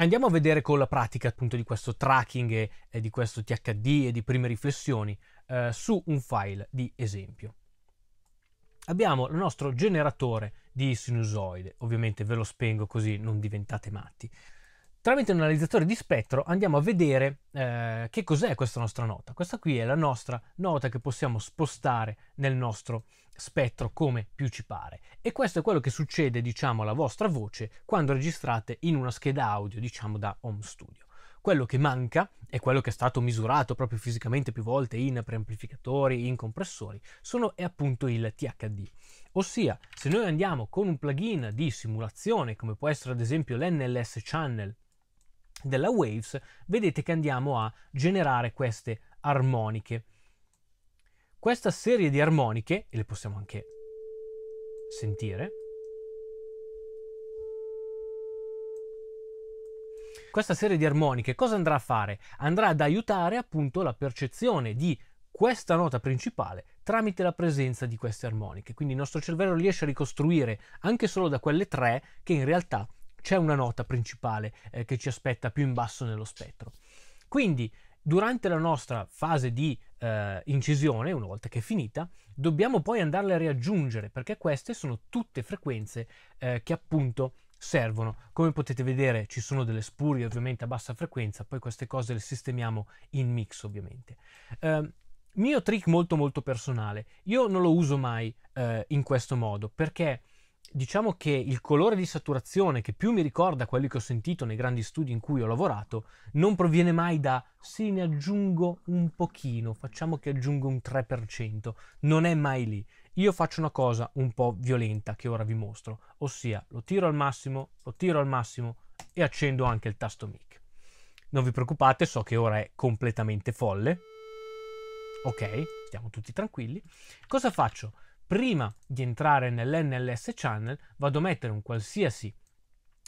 Andiamo a vedere con la pratica appunto di questo tracking e, e di questo THD e di prime riflessioni eh, su un file di esempio. Abbiamo il nostro generatore di sinusoide, ovviamente ve lo spengo così non diventate matti. Tramite un analizzatore di spettro andiamo a vedere eh, che cos'è questa nostra nota. Questa qui è la nostra nota che possiamo spostare nel nostro spettro come più ci pare. E questo è quello che succede, diciamo, alla vostra voce quando registrate in una scheda audio, diciamo, da home studio. Quello che manca, e quello che è stato misurato proprio fisicamente più volte in preamplificatori, in compressori, sono è appunto il THD. Ossia, se noi andiamo con un plugin di simulazione, come può essere ad esempio l'NLS Channel della Waves, vedete che andiamo a generare queste armoniche questa serie di armoniche, e le possiamo anche sentire, questa serie di armoniche cosa andrà a fare? Andrà ad aiutare appunto la percezione di questa nota principale tramite la presenza di queste armoniche. Quindi il nostro cervello riesce a ricostruire anche solo da quelle tre che in realtà c'è una nota principale eh, che ci aspetta più in basso nello spettro. Quindi durante la nostra fase di eh, incisione, una volta che è finita, dobbiamo poi andarle a riaggiungere perché queste sono tutte frequenze eh, che appunto servono. Come potete vedere ci sono delle spurie ovviamente a bassa frequenza, poi queste cose le sistemiamo in mix ovviamente. Eh, mio trick molto molto personale, io non lo uso mai eh, in questo modo perché diciamo che il colore di saturazione che più mi ricorda quelli che ho sentito nei grandi studi in cui ho lavorato non proviene mai da sì ne aggiungo un pochino, facciamo che aggiungo un 3%, non è mai lì. Io faccio una cosa un po' violenta che ora vi mostro, ossia lo tiro al massimo, lo tiro al massimo e accendo anche il tasto mic. Non vi preoccupate, so che ora è completamente folle. Ok, stiamo tutti tranquilli. Cosa faccio? prima di entrare nell'NLS channel vado a mettere un qualsiasi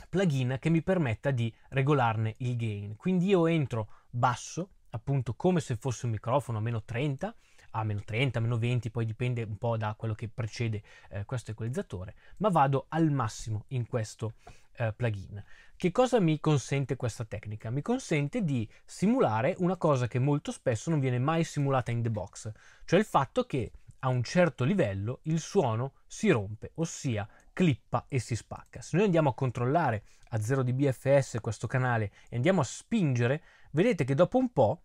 plugin che mi permetta di regolarne il gain. Quindi io entro basso, appunto come se fosse un microfono a meno 30, a meno 30, a meno 20, poi dipende un po' da quello che precede eh, questo equalizzatore, ma vado al massimo in questo eh, plugin. Che cosa mi consente questa tecnica? Mi consente di simulare una cosa che molto spesso non viene mai simulata in the box, cioè il fatto che a un certo livello il suono si rompe, ossia clippa e si spacca. Se noi andiamo a controllare a 0dBFS questo canale e andiamo a spingere, vedete che dopo un po'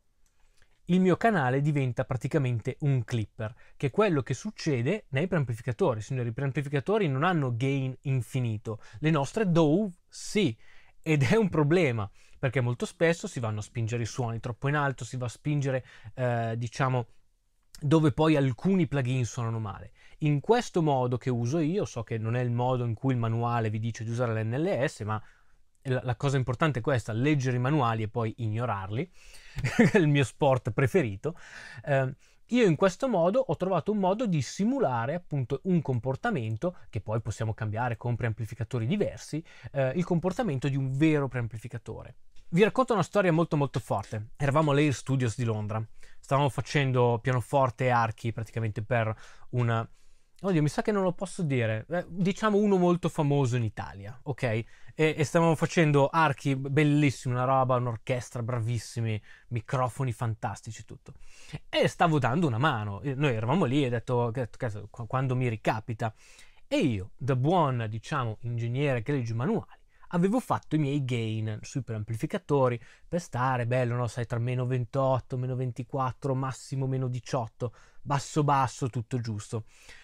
il mio canale diventa praticamente un clipper, che è quello che succede nei preamplificatori. Signori, i preamplificatori non hanno gain infinito, le nostre DAW sì, ed è un problema, perché molto spesso si vanno a spingere i suoni troppo in alto, si va a spingere, eh, diciamo, dove poi alcuni plugin suonano male. In questo modo che uso io, so che non è il modo in cui il manuale vi dice di usare l'NLS, ma la cosa importante è questa, leggere i manuali e poi ignorarli, è il mio sport preferito. Eh, io in questo modo ho trovato un modo di simulare appunto un comportamento, che poi possiamo cambiare con preamplificatori diversi, eh, il comportamento di un vero preamplificatore. Vi racconto una storia molto molto forte. Eravamo all'Air Studios di Londra. Stavamo facendo pianoforte e archi praticamente per una... Oddio, mi sa che non lo posso dire. Eh, diciamo uno molto famoso in Italia, ok? E, e stavamo facendo archi bellissimi, una roba, un'orchestra, bravissimi, microfoni fantastici, tutto. E stavo dando una mano. E noi eravamo lì e ho detto, detto, quando mi ricapita. E io, da buon, diciamo, ingegnere grigio manuale, avevo fatto i miei gain sui preamplificatori per stare bello, no? Sai, tra meno 28, meno 24, massimo meno 18, basso basso, tutto giusto.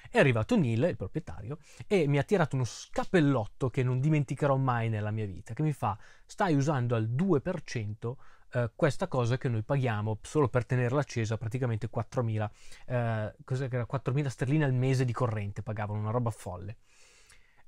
È arrivato Neil, il proprietario, e mi ha tirato uno scappellotto che non dimenticherò mai nella mia vita, che mi fa, stai usando al 2% eh, questa cosa che noi paghiamo solo per tenerla accesa, praticamente 4.000, eh, 4.000 sterline al mese di corrente pagavano, una roba folle.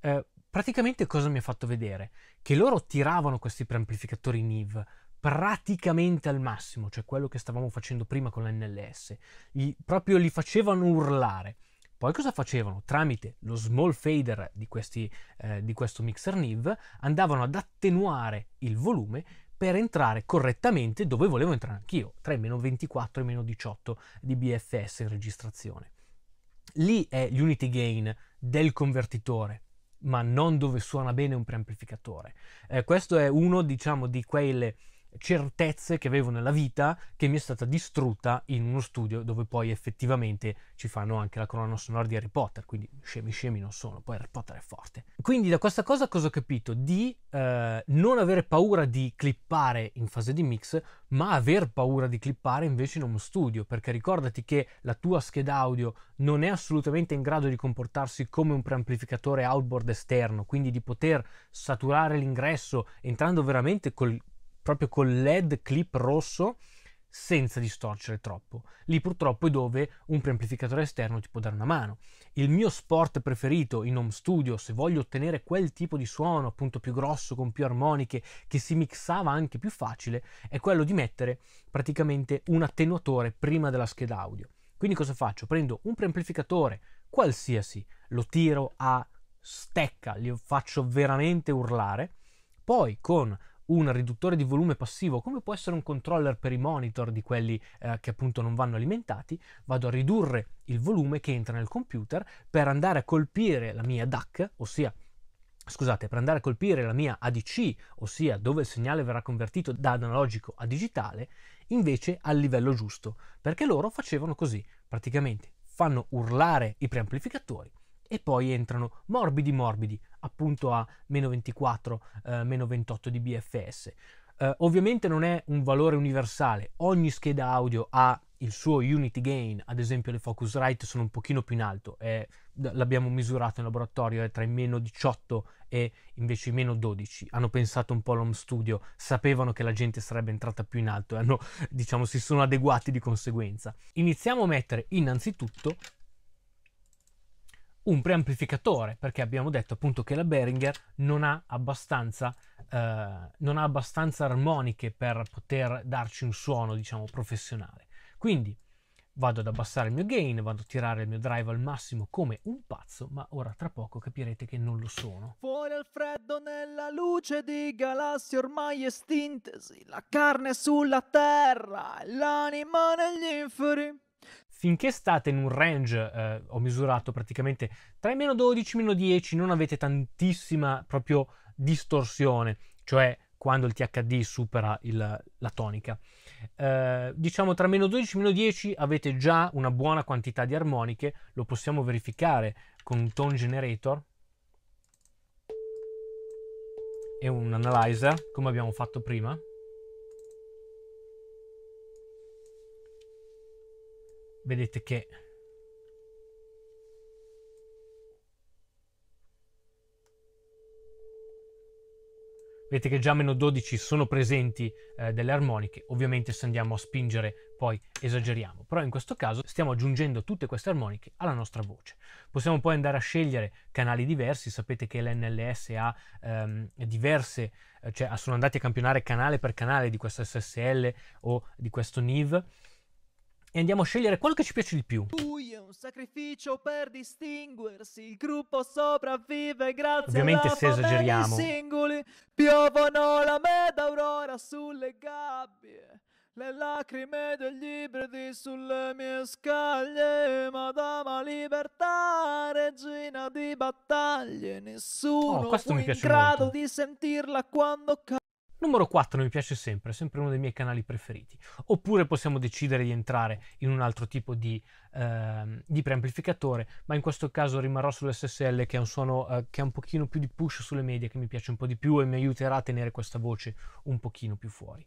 Eh, praticamente cosa mi ha fatto vedere? Che loro tiravano questi preamplificatori NIV praticamente al massimo, cioè quello che stavamo facendo prima con l'NLS, I, proprio li facevano urlare. Poi cosa facevano? Tramite lo small fader di, questi, eh, di questo mixer NIV andavano ad attenuare il volume per entrare correttamente dove volevo entrare anch'io, tra i meno 24 e i meno 18 di BFS in registrazione. Lì è l'unity gain del convertitore ma non dove suona bene un preamplificatore. Eh, questo è uno, diciamo, di quelle certezze che avevo nella vita che mi è stata distrutta in uno studio dove poi effettivamente ci fanno anche la colonna sonora di Harry Potter, quindi scemi scemi non sono, poi Harry Potter è forte. Quindi da questa cosa cosa ho capito? Di eh, non avere paura di clippare in fase di mix, ma aver paura di clippare invece in home studio, perché ricordati che la tua scheda audio non è assolutamente in grado di comportarsi come un preamplificatore outboard esterno, quindi di poter saturare l'ingresso entrando veramente col proprio col LED clip rosso senza distorcere troppo. Lì purtroppo è dove un preamplificatore esterno ti può dare una mano. Il mio sport preferito in home studio, se voglio ottenere quel tipo di suono appunto più grosso, con più armoniche, che si mixava anche più facile, è quello di mettere praticamente un attenuatore prima della scheda audio. Quindi cosa faccio? Prendo un preamplificatore qualsiasi, lo tiro a stecca, li faccio veramente urlare, poi con un riduttore di volume passivo come può essere un controller per i monitor di quelli eh, che appunto non vanno alimentati, vado a ridurre il volume che entra nel computer per andare a colpire la mia DAC, ossia scusate, per andare a colpire la mia ADC, ossia dove il segnale verrà convertito da analogico a digitale, invece al livello giusto, perché loro facevano così, praticamente fanno urlare i preamplificatori e poi entrano morbidi morbidi appunto a meno 24, eh, meno 28 di BFS. Eh, ovviamente non è un valore universale, ogni scheda audio ha il suo unity gain, ad esempio le Focusrite sono un pochino più in alto, è, l'abbiamo misurato in laboratorio, è tra i meno 18 e invece i meno 12. Hanno pensato un po' all'home studio, sapevano che la gente sarebbe entrata più in alto e hanno, diciamo, si sono adeguati di conseguenza. Iniziamo a mettere innanzitutto un preamplificatore, perché abbiamo detto appunto che la Behringer non ha abbastanza, eh, non ha abbastanza armoniche per poter darci un suono, diciamo, professionale. Quindi vado ad abbassare il mio gain, vado a tirare il mio drive al massimo come un pazzo, ma ora tra poco capirete che non lo sono. Fuori al freddo nella luce di galassie ormai estintesi, la carne sulla terra, l'anima negli inferi finché state in un range, eh, ho misurato praticamente tra i meno 12 e i meno 10, non avete tantissima proprio distorsione, cioè quando il THD supera il, la tonica. Eh, diciamo tra meno 12 e meno 10 avete già una buona quantità di armoniche, lo possiamo verificare con un tone generator e un analyzer, come abbiamo fatto prima. vedete che Vedete che già meno 12 sono presenti eh, delle armoniche, ovviamente se andiamo a spingere poi esageriamo, però in questo caso stiamo aggiungendo tutte queste armoniche alla nostra voce. Possiamo poi andare a scegliere canali diversi, sapete che l'NLS ha ehm, diverse, eh, cioè sono andati a campionare canale per canale di questo SSL o di questo NIV, e andiamo a scegliere quello che ci piace di più. Lui è un sacrificio per distinguersi, il gruppo sopravvive grazie Ovviamente se esageriamo. singoli, piovono la meda aurora sulle gabbie. Le lacrime degli ibridi sulle mie scaglie, Madama Libertà, regina di battaglie, nessuno oh, in grado molto. di sentirla quando cade. Numero 4 mi piace sempre, è sempre uno dei miei canali preferiti. Oppure possiamo decidere di entrare in un altro tipo di, eh, di preamplificatore, ma in questo caso rimarrò sull'SSL che è un suono eh, che ha un pochino più di push sulle medie, che mi piace un po' di più e mi aiuterà a tenere questa voce un pochino più fuori.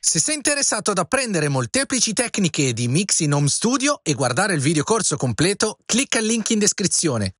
Se sei interessato ad apprendere molteplici tecniche di Mix in Home Studio e guardare il video corso completo, clicca il link in descrizione.